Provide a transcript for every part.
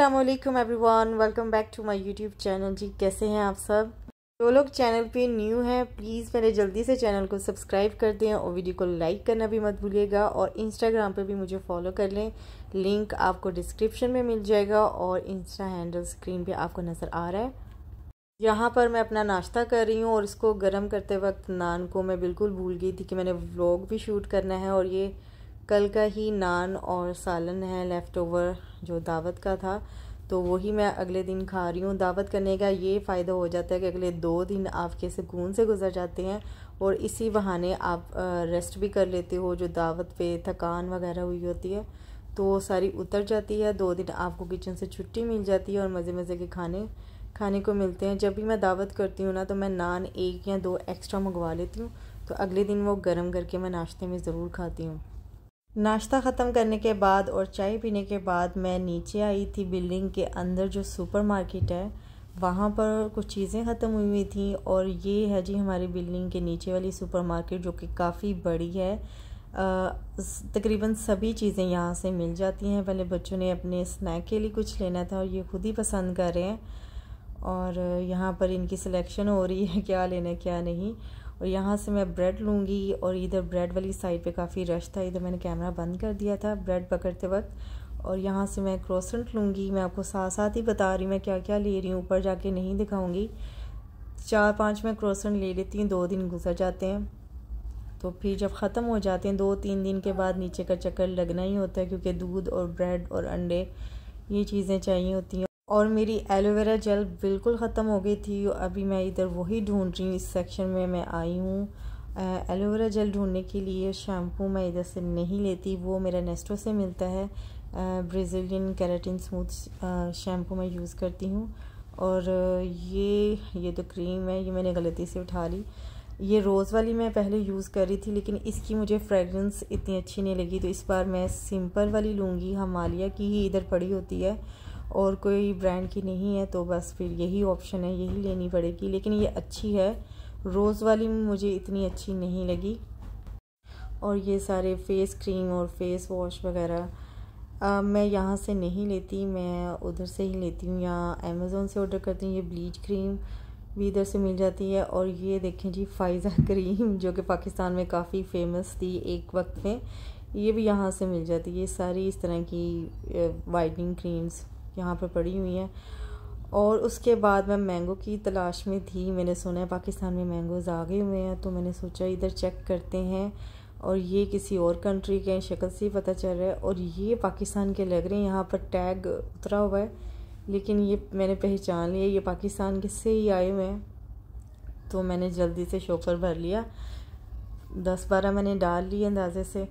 Aslam everyone welcome back to my YouTube channel जी कैसे हैं आप सब जो लोग चैनल पे न्यू हैं प्लीज़ मेरे जल्दी से चैनल को सब्सक्राइब कर दें और वीडियो को लाइक करना भी मत भूलिएगा और इंस्टाग्राम पे भी मुझे फॉलो कर लें लिंक आपको डिस्क्रिप्शन में मिल जाएगा और इंस्टा हैंडल स्क्रीन पे आपको नज़र आ रहा है यहाँ पर मैं अपना नाश्ता कर रही हूँ और इसको गर्म करते वक्त नान को मैं बिल्कुल भूल गई थी कि मैंने व्लॉग भी शूट करना है और ये कल का ही नान और सालन है लेफ़्ट ओवर जो दावत का था तो वही मैं अगले दिन खा रही हूँ दावत करने का ये फ़ायदा हो जाता है कि अगले दो दिन आपके सुकून से गुजर जाते हैं और इसी बहाने आप रेस्ट भी कर लेते हो जो दावत पे थकान वगैरह हुई होती है तो सारी उतर जाती है दो दिन आपको किचन से छुट्टी मिल जाती है और मज़े मज़े के खाने खाने को मिलते हैं जब भी मैं दावत करती हूँ ना तो मैं नान एक या दो एक्स्ट्रा मंगवा लेती हूँ तो अगले दिन वो गर्म करके मैं नाश्ते में ज़रूर खाती हूँ नाश्ता ख़त्म करने के बाद और चाय पीने के बाद मैं नीचे आई थी बिल्डिंग के अंदर जो सुपरमार्केट है वहाँ पर कुछ चीज़ें ख़त्म हुई हुई थी और ये है जी हमारी बिल्डिंग के नीचे वाली सुपरमार्केट जो कि काफ़ी बड़ी है तकरीबन सभी चीज़ें यहाँ से मिल जाती हैं पहले बच्चों ने अपने स्नैक के लिए कुछ लेना था और ये खुद ही पसंद कर रहे हैं और यहाँ पर इनकी सिलेक्शन हो रही है क्या लेना क्या नहीं और यहाँ से मैं ब्रेड लूँगी और इधर ब्रेड वाली साइड पे काफ़ी रश था इधर मैंने कैमरा बंद कर दिया था ब्रेड पकड़ते वक्त और यहाँ से मैं क्रोसेंट लूँगी मैं आपको साथ साथ ही बता रही मैं क्या क्या ले रही हूँ ऊपर जाके नहीं दिखाऊँगी चार पाँच मैं क्रोसेंट ले लेती हूँ दो दिन गुजर जाते हैं तो फिर जब ख़त्म हो जाते हैं दो तीन दिन के बाद नीचे का चक्कर लगना ही होता है क्योंकि दूध और ब्रेड और अंडे ये चीज़ें चाहिए होती हैं और मेरी एलोवेरा जेल बिल्कुल ख़त्म हो गई थी अभी मैं इधर वही ढूंढ रही हूँ इस सेक्शन में मैं आई हूँ एलोवेरा जेल ढूंढने के लिए शैम्पू मैं इधर से नहीं लेती वो मेरा नेस्टो से मिलता है ब्रेजिलियन कैरेटिन स्मूथ शैम्पू मैं यूज़ करती हूँ और ये ये तो क्रीम है ये मैंने गलती से उठा ली ये रोज़ वाली मैं पहले यूज़ कर रही थी लेकिन इसकी मुझे फ्रेगरेंस इतनी अच्छी नहीं लगी तो इस बार मैं सिंपल वाली लूँगी हमालिया की ही इधर पड़ी होती है और कोई ब्रांड की नहीं है तो बस फिर यही ऑप्शन है यही लेनी पड़ेगी लेकिन ये अच्छी है रोज़ वाली मुझे इतनी अच्छी नहीं लगी और ये सारे फेस क्रीम और फेस वॉश वगैरह मैं यहाँ से नहीं लेती मैं उधर से ही लेती हूँ या अमेज़ोन से ऑर्डर करती हूँ ये ब्लीच क्रीम भी इधर से मिल जाती है और ये देखें जी फाइज़ा क्रीम जो कि पाकिस्तान में काफ़ी फेमस थी एक वक्त में ये भी यहाँ से मिल जाती है सारी इस तरह की वाइटनिंग क्रीम्स यहाँ पर पड़ी हुई हैं और उसके बाद मैं मैंगो की तलाश में थी मैंने सुना है पाकिस्तान में मैंगोज़ आ गए हुए हैं तो मैंने सोचा इधर चेक करते हैं और ये किसी और कंट्री के शक्ल से ही पता चल रहा है और ये पाकिस्तान के लग रहे हैं यहाँ पर टैग उतरा हुआ है लेकिन ये मैंने पहचान लिया ये पाकिस्तान के से ही आए हुए हैं तो मैंने जल्दी से शॉपर भर लिया दस बारह मैंने डाल लिए अंदाजे से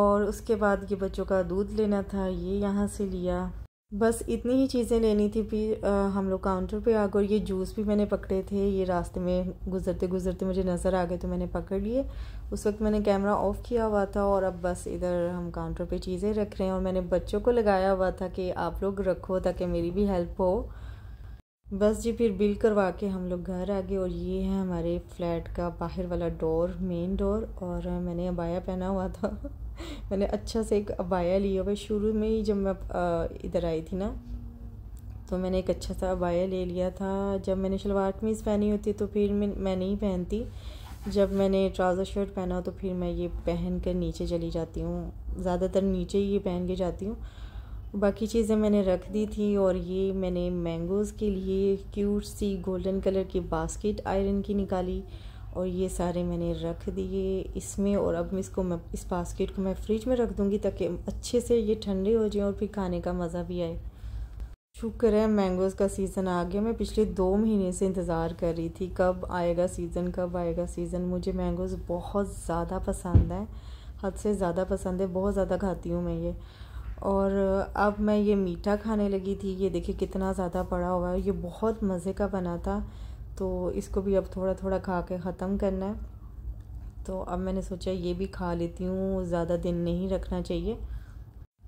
और उसके बाद ये बच्चों का दूध लेना था ये यहाँ से लिया बस इतनी ही चीज़ें लेनी थी फिर हम लोग काउंटर पे आ गए और ये जूस भी मैंने पकड़े थे ये रास्ते में गुजरते गुजरते मुझे नज़र आ गए तो मैंने पकड़ लिए उस वक्त मैंने कैमरा ऑफ़ किया हुआ था और अब बस इधर हम काउंटर पे चीज़ें रख रहे हैं और मैंने बच्चों को लगाया हुआ था कि आप लोग रखो ताकि मेरी भी हेल्प हो बस जी फिर बिल करवा के हम लोग घर आ गए और ये है हमारे फ्लैट का बाहर वाला डोर मेन डोर और मैंने अबाया पहना हुआ था मैंने अच्छा से एक अबाया लिया हुआ शुरू में ही जब मैं इधर आई थी ना तो मैंने एक अच्छा सा अबाया ले लिया था जब मैंने शलवार कमीज़ पहनी होती तो फिर मैं मैं नहीं पहनती जब मैंने ट्राउज़र शर्ट पहना तो फिर मैं ये पहन कर नीचे चली जाती हूँ ज़्यादातर नीचे ही ये पहन के जाती हूँ बाकी चीज़ें मैंने रख दी थी और ये मैंने मैंगोज़ के लिए क्यूट सी गोल्डन कलर की बास्केट आयरन की निकाली और ये सारे मैंने रख दिए इसमें और अब इसको मैं इस बास्केट को मैं फ्रिज में रख दूँगी ताकि अच्छे से ये ठंडे हो जाए और फिर खाने का मज़ा भी आए शुक्र है मैंगोज़ का सीज़न आ गया मैं पिछले दो महीने से इंतज़ार कर रही थी कब आएगा सीज़न कब आएगा सीज़न मुझे मैंगोज़ बहुत ज़्यादा पसंद है हद से ज़्यादा पसंद है बहुत ज़्यादा खाती हूँ मैं ये और अब मैं ये मीठा खाने लगी थी ये देखिए कितना ज़्यादा पड़ा हुआ है ये बहुत मज़े का बना था तो इसको भी अब थोड़ा थोड़ा खा के ख़त्म करना है तो अब मैंने सोचा ये भी खा लेती हूँ ज़्यादा दिन नहीं रखना चाहिए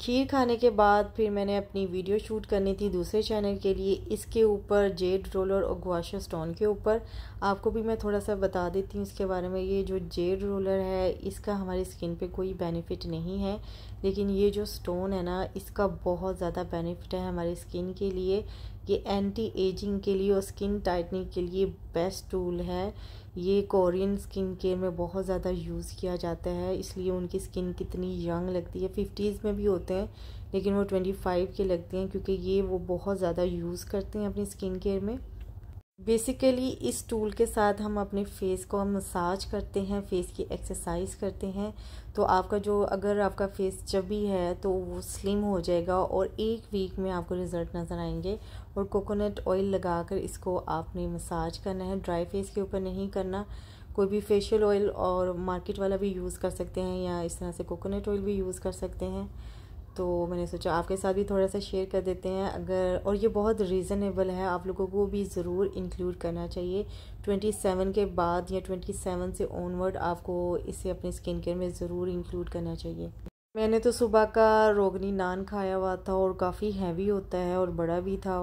खीर खाने के बाद फिर मैंने अपनी वीडियो शूट करनी थी दूसरे चैनल के लिए इसके ऊपर जेड रोलर और ग्वाशर स्टोन के ऊपर आपको भी मैं थोड़ा सा बता देती हूँ इसके बारे में ये जो जेड रोलर है इसका हमारी स्किन पे कोई बेनिफिट नहीं है लेकिन ये जो स्टोन है ना इसका बहुत ज़्यादा बेनिफिट है हमारी स्किन के लिए ये एंटी एजिंग के लिए और स्किन टाइटनिंग के लिए बेस्ट टूल है ये कोरियन स्किन केयर में बहुत ज़्यादा यूज़ किया जाता है इसलिए उनकी स्किन कितनी यंग लगती है फिफ्टीज़ में भी होते हैं लेकिन वो ट्वेंटी फाइव के लगते हैं क्योंकि ये वो बहुत ज़्यादा यूज़ करते हैं अपनी स्किन केयर में बेसिकली इस टूल के साथ हम अपने फेस को हम मसाज करते हैं फेस की एक्सरसाइज करते हैं तो आपका जो अगर आपका फेस चबी है तो वो स्लिम हो जाएगा और एक वीक में आपको रिज़ल्ट नज़र आएंगे और कोकोनट ऑयल लगाकर इसको आपने मसाज करना है ड्राई फेस के ऊपर नहीं करना कोई भी फेशियल ऑयल और मार्केट वाला भी यूज़ कर सकते हैं या इस तरह से कोकोनट ऑयल भी यूज़ कर सकते हैं तो मैंने सोचा आपके साथ भी थोड़ा सा शेयर कर देते हैं अगर और ये बहुत रीज़नेबल है आप लोगों को भी ज़रूर इंक्लूड करना चाहिए 27 के बाद या 27 से ऑनवर्ड आपको इसे अपने स्किन केयर में ज़रूर इंक्लूड करना चाहिए मैंने तो सुबह का रोगनी नान खाया हुआ था और काफ़ी हैवी होता है और बड़ा भी था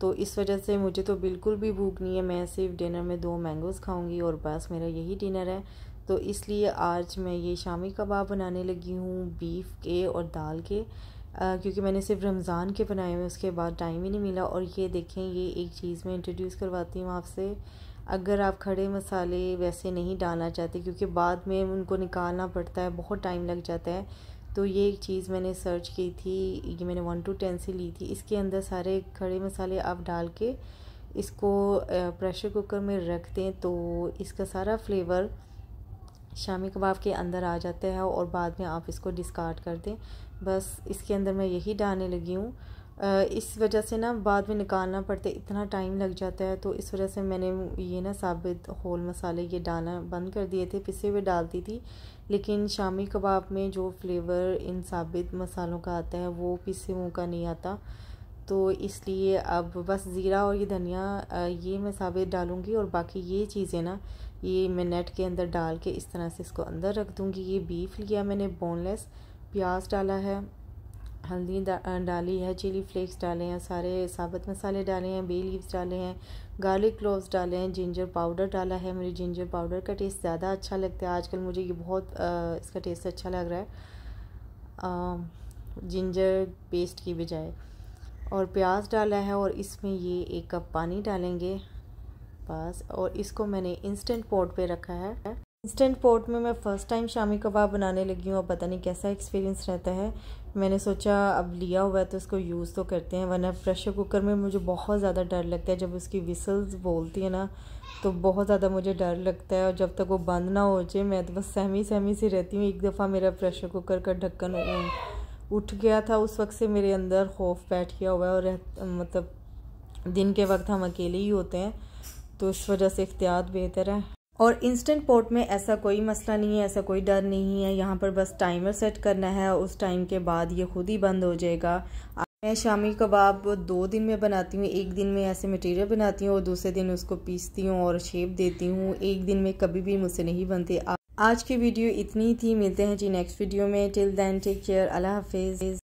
तो इस वजह से मुझे तो बिल्कुल भी भूख नहीं है मैं सिर्फ डिनर में दो मैंगोज़ खाऊंगी और बस मेरा यही डिनर है तो इसलिए आज मैं ये शामी कबाब बनाने लगी हूँ बीफ के और दाल के आ, क्योंकि मैंने सिर्फ रमज़ान के बनाए हुए उसके बाद टाइम ही नहीं मिला और ये देखें ये एक चीज़ मैं इंट्रोड्यूस करवाती हूँ आपसे अगर आप खड़े मसाले वैसे नहीं डालना चाहते क्योंकि बाद में उनको निकालना पड़ता है बहुत टाइम लग जाता है तो ये एक चीज़ मैंने सर्च की थी ये मैंने वन टू टेन से ली थी इसके अंदर सारे खड़े मसाले आप डाल के इसको प्रेशर कुकर में रख दें तो इसका सारा फ्लेवर शामी कबाब के अंदर आ जाता है और बाद में आप इसको डिस्कार्ड कर दें बस इसके अंदर मैं यही डालने लगी हूँ इस वजह से ना बाद में निकालना पड़ता है इतना टाइम लग जाता है तो इस वजह से मैंने ये ना साबित होल मसाले ये डालना बंद कर दिए थे पिसे हुए डालती थी लेकिन शामी कबाब में जो फ्लेवर इन साबित मसालों का आता है वो पिसे हुए का नहीं आता तो इसलिए अब बस ज़ीरा और ये धनिया ये मैं साबित डालूँगी और बाकी ये चीज़ें ना ये मैं नेट के अंदर डाल के इस तरह से इसको अंदर रख दूँगी ये बीफ लिया मैंने बोनलेस प्याज डाला है हल्दी डाली है चिली फ्लेक्स डाले हैं सारे साबुत मसाले डाले हैं बे लीव्स डाले हैं गार्लिक क्लोव्स डाले हैं जिंजर पाउडर डाला है मुझे जिंजर पाउडर का टेस्ट ज़्यादा अच्छा लगता है आजकल मुझे ये बहुत आ, इसका टेस्ट अच्छा लग रहा है आ, जिंजर पेस्ट की बजाय और प्याज डाला है और इसमें ये एक कप पानी डालेंगे पास और इसको मैंने इंस्टेंट पॉट पे रखा है इंस्टेंट पॉट में मैं फ़र्स्ट टाइम शामी कबाब बनाने लगी हूँ अब पता नहीं कैसा एक्सपीरियंस रहता है मैंने सोचा अब लिया हुआ है तो इसको यूज़ तो करते हैं वरना प्रेशर कुकर में मुझे बहुत ज़्यादा डर लगता है जब उसकी विसल्स बोलती है ना तो बहुत ज़्यादा मुझे डर लगता है और जब तक वो बंद ना हो जाए मैं तो बस सहमी सहमी सी रहती हूँ एक दफ़ा मेरा प्रेशर कुकर का ढक्कन उठ गया था उस वक्त से मेरे अंदर खौफ बैठ गया हुआ है और मतलब दिन के वक्त हम अकेले ही होते हैं तो इस वजह से एहतियात बेहतर है और इंस्टेंट पोर्ट में ऐसा कोई मसला नहीं है ऐसा कोई डर नहीं है यहाँ पर बस टाइमर सेट करना है उस टाइम के बाद ये खुद ही बंद हो जाएगा मैं शामी कबाब दो दिन में बनाती हूँ एक दिन में ऐसे मटेरियल बनाती हूँ और दूसरे दिन उसको पीसती हूँ और शेप देती हूँ एक दिन में कभी भी मुझसे नहीं बनते आज की वीडियो इतनी थी मिलते हैं जी नेक्स्ट वीडियो में टिल देन टेक केयर अल्लाह हाफिज़